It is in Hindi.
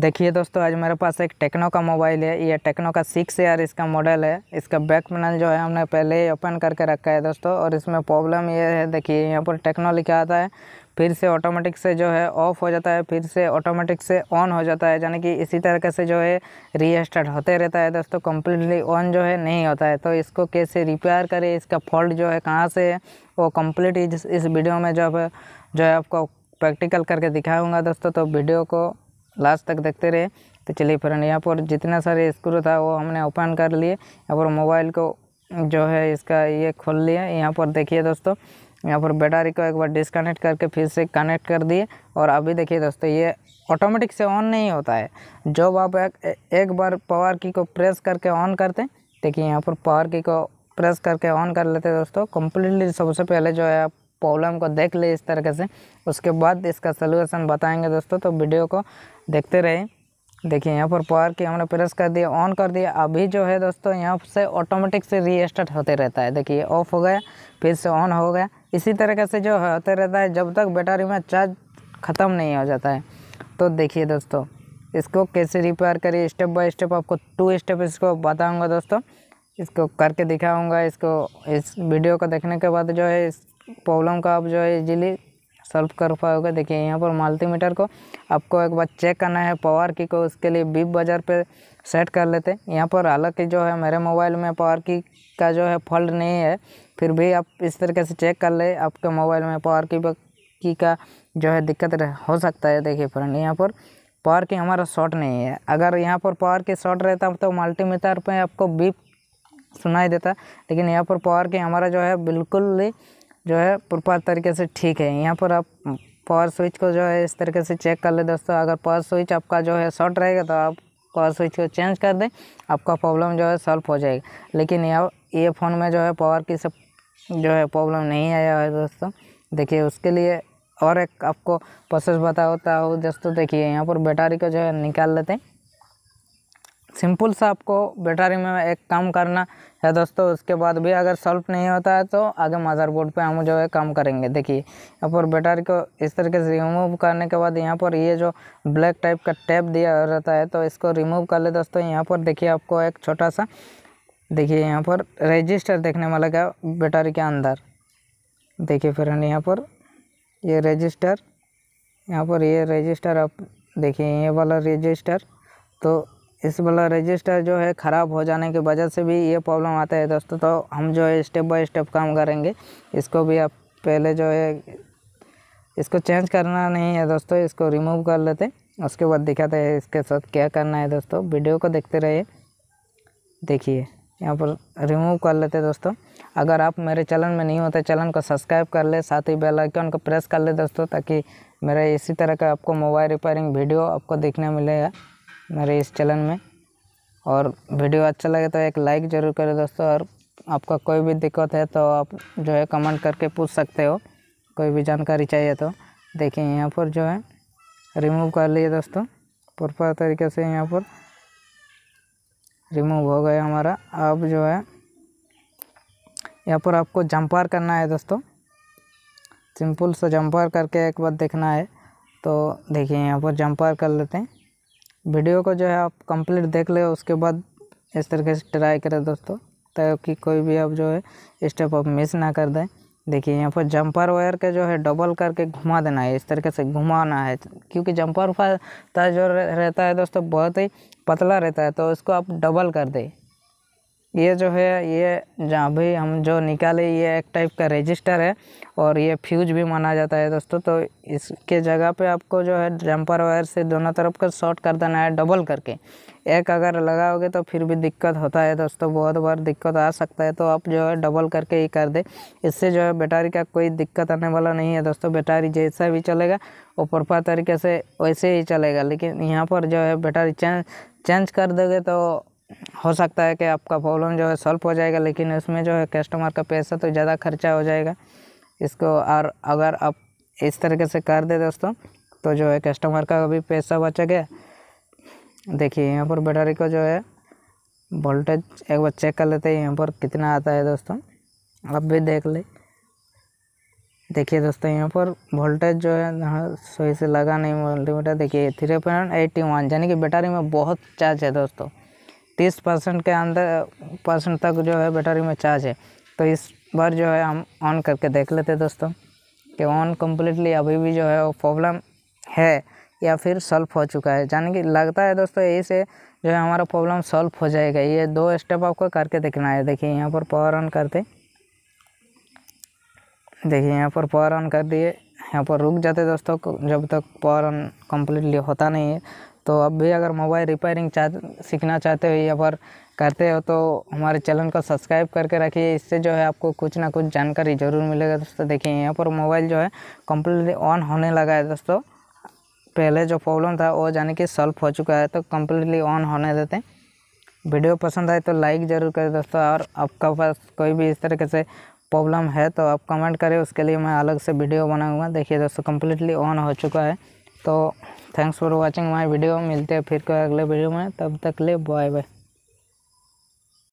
देखिए दोस्तों आज मेरे पास एक टेक्नो का मोबाइल है ये टेक्नो का सिक्स एयर इसका मॉडल है इसका बैक पैनल जो है हमने पहले ही ओपन करके रखा है दोस्तों और इसमें प्रॉब्लम ये है देखिए यहाँ पर टेक्नो लिखा आता है फिर से ऑटोमेटिक से जो है ऑफ़ हो जाता है फिर से ऑटोमेटिक से ऑन हो जाता है यानी कि इसी तरह से जो है रीस्टार्ट होते रहता है दोस्तों कम्प्लीटली ऑन जो है नहीं होता है तो इसको कैसे रिपेयर करें इसका फॉल्ट जो है कहाँ से है वो कम्प्लीट इस वीडियो में जो है जो है आपको प्रैक्टिकल करके दिखाऊँगा दोस्तों तो वीडियो को लास्ट तक देखते रहे तो चलिए फ्रेंड यहाँ पर जितना सारे स्क्रू था वो हमने ओपन कर लिए यहाँ पर मोबाइल को जो है इसका ये खोल लिया यहाँ पर देखिए दोस्तों यहाँ पर बैटरी को एक बार डिसकनेक्ट करके फिर से कनेक्ट कर दिए और अभी देखिए दोस्तों ये ऑटोमेटिक से ऑन नहीं होता है जब आप एक, एक बार पावर की को प्रेस करके ऑन करते हैं देखिए यहाँ पर पावर की को प्रेस करके ऑन कर लेते दोस्तों कम्प्लीटली सबसे पहले जो है आप प्रॉब्लम को देख ले इस तरीके से उसके बाद इसका सलूशन बताएंगे दोस्तों तो वीडियो को देखते रहे देखिए यहाँ पर पावर की हमने प्रेस कर दिया ऑन कर दिया अभी जो है दोस्तों यहाँ से ऑटोमेटिक से रीस्टार्ट होते रहता है देखिए ऑफ हो गया फिर से ऑन हो गया इसी तरीके से जो होते रहता है जब तक बैटरी में चार्ज ख़त्म नहीं हो जाता है तो देखिए दोस्तों इसको कैसे रिपेयर करिए स्टेप बाय स्टेप आपको टू स्टेप इसको बताऊंगा दोस्तों इसको करके दिखाऊंगा इसको इस वीडियो को देखने के बाद जो है इस प्रॉब्लम का आप जो है इजीली सॉल्व कर पाओगे देखिए यहाँ पर मल्टीमीटर को आपको एक बार चेक करना है पावर की को उसके लिए बीप बाज़ार पे सेट कर लेते हैं यहाँ पर हालांकि जो है मेरे मोबाइल में पावर की का जो है फॉल्ट नहीं है फिर भी आप इस तरीके से चेक कर ले आपके मोबाइल में पावर की की का जो है दिक्कत हो सकता है देखिए फ्रेंड यहाँ पर पावर की हमारा शॉर्ट नहीं है अगर यहाँ पर पावर की शॉर्ट रहता तो मल्टीमीटर पर आपको बीप सुनाई देता लेकिन यहाँ पर पावर की हमारा जो है बिल्कुल जो है प्रॉपर तरीके से ठीक है यहाँ पर आप पावर स्विच को जो है इस तरीके से चेक कर ले दोस्तों अगर पावर स्विच आपका जो है शॉर्ट रहेगा तो आप पावर स्विच को चेंज कर दें आपका प्रॉब्लम जो है सॉल्व हो जाएगा लेकिन यह ये फ़ोन में जो है पावर की सब जो है प्रॉब्लम नहीं आया है दोस्तों देखिए उसके लिए और एक आपको प्रोसेस बताता हूँ दोस्तों देखिए यहाँ पर बैटरी को जो है निकाल लेते हैं सिंपल सा आपको बैटरी में एक काम करना है दोस्तों उसके बाद भी अगर सॉल्व नहीं होता है तो आगे मदरबोर्ड पे हम जो है काम करेंगे देखिए यहाँ पर बैटरी को इस तरीके से रिमूव करने के बाद यहाँ पर ये जो ब्लैक टाइप का टैप दिया रहता है तो इसको रिमूव कर ले दोस्तों यहाँ पर देखिए आपको एक छोटा सा देखिए यहाँ पर रजिस्टर देखने में लगा बैटरी के अंदर देखिए फिर यहाँ पर ये रजिस्टर यहाँ पर ये रजिस्टर आप देखिए ये वाला रजिस्टर तो इस वाला मतलब रजिस्टर जो है ख़राब हो जाने की वजह से भी ये प्रॉब्लम आता है दोस्तों तो हम जो है स्टेप बाय स्टेप काम करेंगे इसको भी आप पहले जो है इसको चेंज करना नहीं है दोस्तों इसको रिमूव कर लेते उसके बाद दिखाते हैं इसके साथ क्या करना है दोस्तों वीडियो को देखते रहिए देखिए यहाँ पर रिमूव कर लेते दोस्तों अगर आप मेरे चैनल में नहीं होते तो चैनल को सब्सक्राइब कर ले साथ ही बेल आइकन को प्रेस कर ले दोस्तों ताकि मेरा इसी तरह का आपको मोबाइल रिपेयरिंग वीडियो आपको देखने मिलेगा मेरे इस चैनल में और वीडियो अच्छा लगे तो एक लाइक ज़रूर करें दोस्तों और आपका कोई भी दिक्कत है तो आप जो है कमेंट करके पूछ सकते हो कोई भी जानकारी चाहिए तो देखिए यहाँ पर जो है रिमूव कर लिए दोस्तों प्रॉपर तरीके से यहाँ पर रिमूव हो गया हमारा अब जो है यहाँ पर आपको जंपार करना है दोस्तों सिंपल सा जंपार करके एक बार देखना है तो देखिए यहाँ पर जंपार कर लेते हैं वीडियो को जो है आप कंप्लीट देख ले उसके बाद इस तरीके से ट्राई करें दोस्तों ताकि कोई भी आप जो है स्टेप आप मिस ना कर दें देखिए यहाँ पर जंपर वायर के जो है डबल करके घुमा देना है इस तरीके से घुमाना है क्योंकि जंपर फायर जो रहता है दोस्तों बहुत ही पतला रहता है तो उसको आप डबल कर दें ये जो है ये जहाँ भी हम जो निकाले ये एक टाइप का रजिस्टर है और ये फ्यूज भी माना जाता है दोस्तों तो इसके जगह पे आपको जो है जम्पर वायर से दोनों तरफ का शॉर्ट कर देना है डबल करके एक अगर लगाओगे तो फिर भी दिक्कत होता है दोस्तों बहुत बार दिक्कत आ सकता है तो आप जो है डबल करके ही कर दे इससे जो है बैटारी का कोई दिक्कत आने वाला नहीं है दोस्तों बैटारी जैसा भी चलेगा वो प्रॉपर तरीके से वैसे ही चलेगा लेकिन यहाँ पर जो है बैटरी चेंज चेंज कर दोगे तो हो सकता है कि आपका प्रॉब्लम जो है सॉल्व हो जाएगा लेकिन उसमें जो है कस्टमर का पैसा तो ज़्यादा खर्चा हो जाएगा इसको और अगर आप इस तरीके से कर दे दोस्तों तो जो है कस्टमर का भी पैसा बचा गया देखिए यहाँ पर बैटरी को जो है वोल्टेज एक बार चेक कर लेते हैं यहाँ पर कितना आता है दोस्तों आप भी देख लें देखिए दोस्तों यहाँ पर वोल्टेज जो है यहाँ सही से लगा नहीं मल्टीमीटर देखिए थ्री पॉइंट एट्टी वन यानी कि बैटरी में बहुत चार्ज है दोस्तों तीस परसेंट के अंदर परसेंट तक जो है बैटरी में चार्ज है तो इस बार जो है हम ऑन करके देख लेते दोस्तों कि ऑन कम्प्लीटली अभी भी जो है वो प्रॉब्लम है या फिर सॉल्व हो चुका है यानी कि लगता है दोस्तों यही से जो है हमारा प्रॉब्लम सॉल्व हो जाएगा ये दो स्टेप आपको करके देखना है देखिए यहाँ पर पावर ऑन करते देखिए यहाँ पर पावर ऑन कर दिए यहाँ पर रुक जाते दोस्तों जब तक पावर ऑन कम्प्लीटली होता नहीं है तो अब भी अगर मोबाइल रिपेयरिंग चाह सीखना चाहते हो या फिर करते हो तो हमारे चैनल को सब्सक्राइब करके रखिए इससे जो है आपको कुछ ना कुछ जानकारी ज़रूर मिलेगा दोस्तों देखिए यहाँ पर मोबाइल जो है कम्प्लीटली ऑन होने लगा है दोस्तों पहले जो प्रॉब्लम था वो जाने कि सॉल्व हो चुका है तो कम्प्लीटली ऑन होने देते हैं वीडियो पसंद आए तो लाइक ज़रूर करें दोस्तों और आपका पास कोई भी इस तरीके से प्रॉब्लम है तो आप कमेंट करें उसके लिए मैं अलग से वीडियो बनाऊंगा देखिए दोस्तों कम्प्लीटली ऑन हो चुका है तो thanks for watching my video मिलते हैं फिर कोई अगले वीडियो में तब तक ले बाय बाय